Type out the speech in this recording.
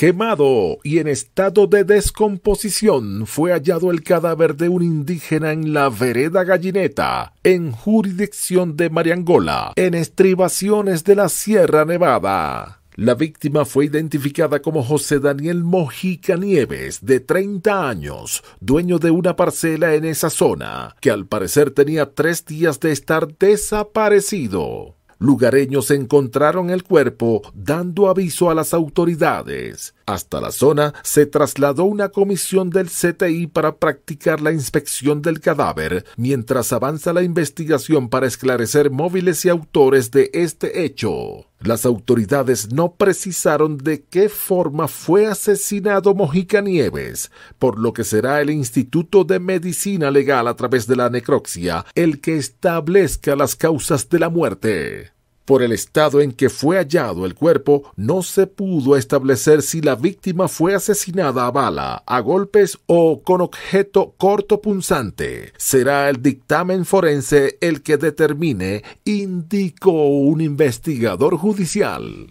quemado y en estado de descomposición fue hallado el cadáver de un indígena en la vereda Gallineta, en jurisdicción de Mariangola, en estribaciones de la Sierra Nevada. La víctima fue identificada como José Daniel Mojica Nieves, de 30 años, dueño de una parcela en esa zona, que al parecer tenía tres días de estar desaparecido. Lugareños encontraron el cuerpo dando aviso a las autoridades. Hasta la zona se trasladó una comisión del CTI para practicar la inspección del cadáver, mientras avanza la investigación para esclarecer móviles y autores de este hecho. Las autoridades no precisaron de qué forma fue asesinado Mojica Nieves, por lo que será el Instituto de Medicina Legal a través de la necropsia el que establezca las causas de la muerte. Por el estado en que fue hallado el cuerpo, no se pudo establecer si la víctima fue asesinada a bala, a golpes o con objeto cortopunzante. Será el dictamen forense el que determine, indicó un investigador judicial.